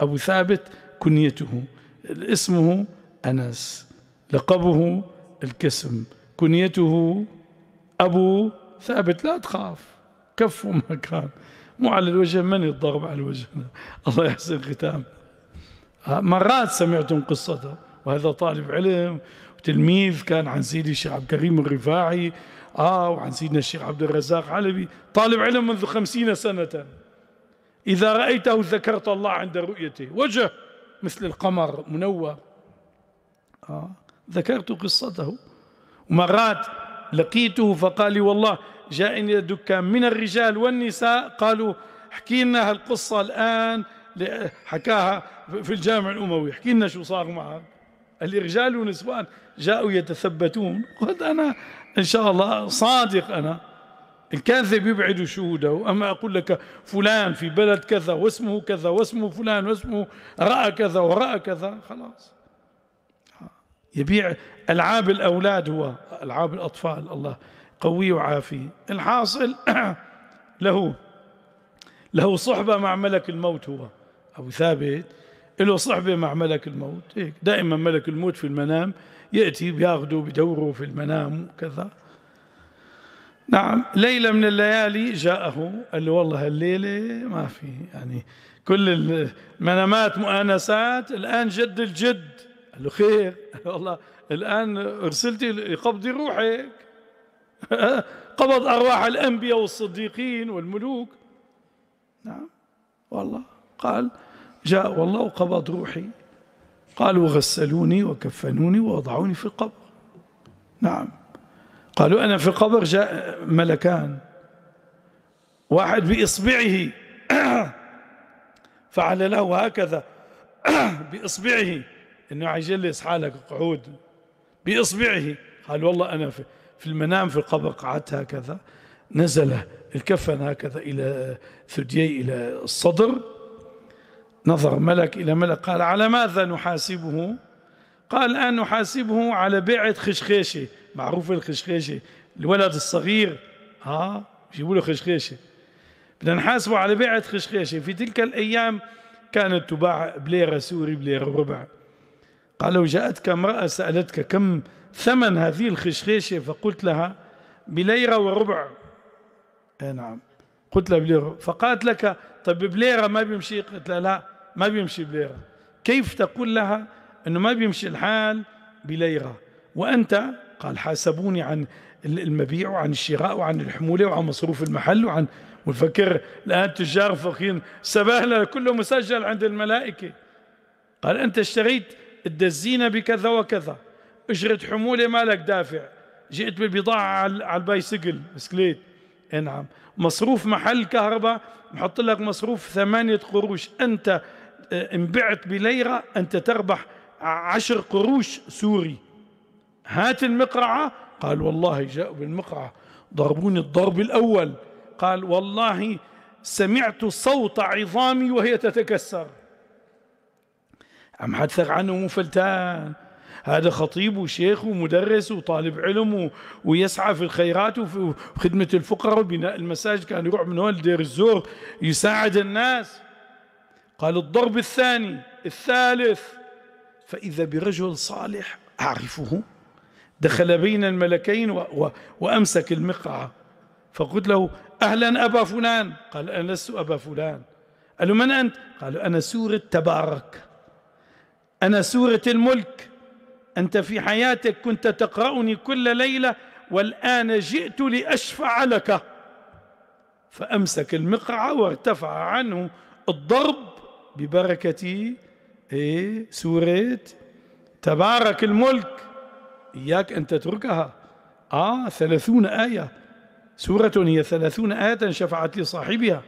أبو ثابت كنيته اسمه أنس لقبه الكسم كنيته أبو ثابت لا تخاف كف ما كان مو على الوجه من يتضرب على الوجه الله يحسن ختام مرات سمعتم قصته وهذا طالب علم وتلميذ كان عن سيدي الشيخ عبد الكريم الرفاعي آه وعن سيدنا الشيخ عبد الرزاق علبي طالب علم منذ خمسين سنة إذا رأيته ذكرت الله عند رؤيته وجه مثل القمر منور آه. ذكرت قصته ومرات لقيته فقال لي والله جاءني دكان من الرجال والنساء قالوا احكي لنا هالقصة الآن حكاها في الجامع الأموي احكي لنا شو صار معك الرجال ونسوان جاءوا يتثبتون قلت أنا إن شاء الله صادق أنا الكاذب يبعد شهوده أما أقول لك فلان في بلد كذا واسمه كذا واسمه فلان واسمه رأى كذا ورأى كذا خلاص يبيع ألعاب الأولاد هو ألعاب الأطفال الله قوي وعافي الحاصل له له صحبة مع ملك الموت هو أبو ثابت له صحبة مع ملك الموت هيك دائما ملك الموت في المنام يأتي بياخده بدوره في المنام وكذا نعم ليلة من الليالي جاءه قال له والله هالليلة ما في يعني كل المنامات مؤانسات الآن جد الجد قال له خير قال والله الآن أرسلتي يقبضي روحك قبض أرواح الأنبياء والصديقين والملوك نعم والله قال جاء والله وقبض روحي قالوا غسلوني وكفنوني ووضعوني في القبر نعم قالوا أنا في القبر جاء ملكان واحد بإصبعه فعل له هكذا بإصبعه إنه عجلس حالك قعود بإصبعه قال والله أنا في, في المنام في القبر قعدت هكذا نزل الكفن هكذا إلى ثديي إلى الصدر نظر ملك إلى ملك قال على ماذا نحاسبه قال الآن نحاسبه على بيعة خشخيشة معروف الخشخيشة الولد الصغير ها آه، جيبوا له خشخيشة بدنا نحاسبه على بيعة خشخيشة في تلك الأيام كانت تباع بليرة سوري بليرة وربع قالوا جاءتك امرأة سألتك كم ثمن هذه الخشخيشة فقلت لها بليرة وربع اي نعم قلت لها بليرة فقالت لك طب بليرة ما بيمشي قلت لها لا ما بيمشي بليرة كيف تقول لها انه ما بيمشي الحال بليرة وأنت قال حاسبوني عن المبيع وعن الشراء وعن الحمولة وعن مصروف المحل وعن والفكر الآن تجار فقير سبهلة كله مسجل عند الملائكة قال أنت اشتريت الدزينة بكذا وكذا أجرة حمولة مالك دافع جئت بالبضاعة على البايسكل بسكليت إيه، نعم مصروف محل كهرباء محط لك مصروف ثمانية قروش أنت آه، انبعت بليرة أنت تربح عشر قروش سوري هات المقرعة قال والله جاءوا بالمقرعة ضربوني الضرب الأول قال والله سمعت صوت عظامي وهي تتكسر أم حدثك عنه مفلتان فلتان هذا خطيب وشيخ ومدرس وطالب علم ويسعى في الخيرات وفي خدمة الفقراء وبناء المساجد كان يروح من هون لدير الزور يساعد الناس قال الضرب الثاني الثالث فإذا برجل صالح أعرفه دخل بين الملكين و و وأمسك المقعة فقلت له أهلا أبا فلان قال أنا لست أبا فلان قال له من أنت قال أنا سورة تبارك أنا سورة الملك أنت في حياتك كنت تقرأني كل ليلة والآن جئت لأشفع لك فأمسك المقعة وارتفع عنه الضرب ببركة إيه؟ سورة تبارك الملك إياك أن تتركها آه ثلاثون آية سورة هي ثلاثون آية شفعت لصاحبها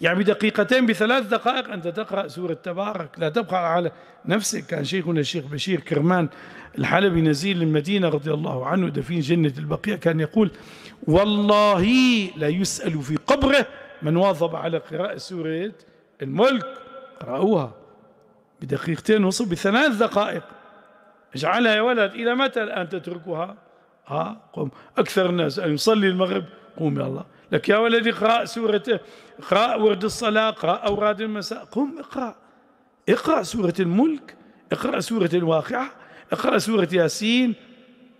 يعني بدقيقتين بثلاث دقائق أنت تقرأ سورة تبارك لا تبقى على نفسك كان شيخنا الشيخ بشير كرمان الحلبي نزيل المدينة رضي الله عنه دفين جنة البقيع كان يقول والله لا يسأل في قبره من واظب على قراءة سورة الملك قرأوها بدقيقتين وصل بثلاث دقائق اجعلها يا ولد إلى متى الآن تتركها ها آه، قم أكثر الناس يصلي المغرب قوم يا الله لك يا ولدي اقرأ سورة اقرأ ورد الصلاة اقرأ أوراد المساء قم اقرأ اقرأ سورة الملك اقرأ سورة الواقعة اقرأ سورة ياسين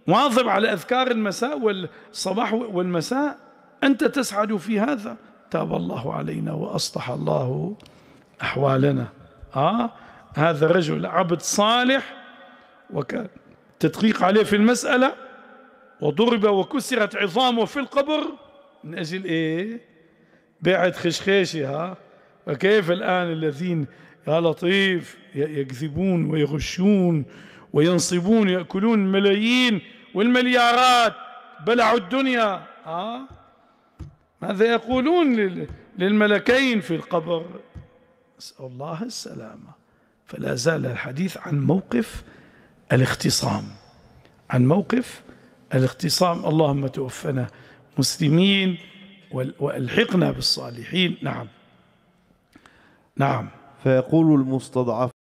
واظب على أذكار المساء والصباح والمساء أنت تسعد في هذا تاب الله علينا وأصلح الله أحوالنا ها آه، هذا رجل عبد صالح وكان تدقيق عليه في المسألة وضرب وكسرت عظامه في القبر من أجل إيه بيعة خشخيشها فكيف الآن الذين يا لطيف يكذبون ويغشون وينصبون يأكلون ملايين والمليارات بلعوا الدنيا ها آه؟ ماذا يقولون للملكين في القبر نسأل الله السلامة فلا زال الحديث عن موقف الاختصام عن موقف الاختصام اللهم توفنا مسلمين والحقنا بالصالحين نعم نعم فيقول المستضعف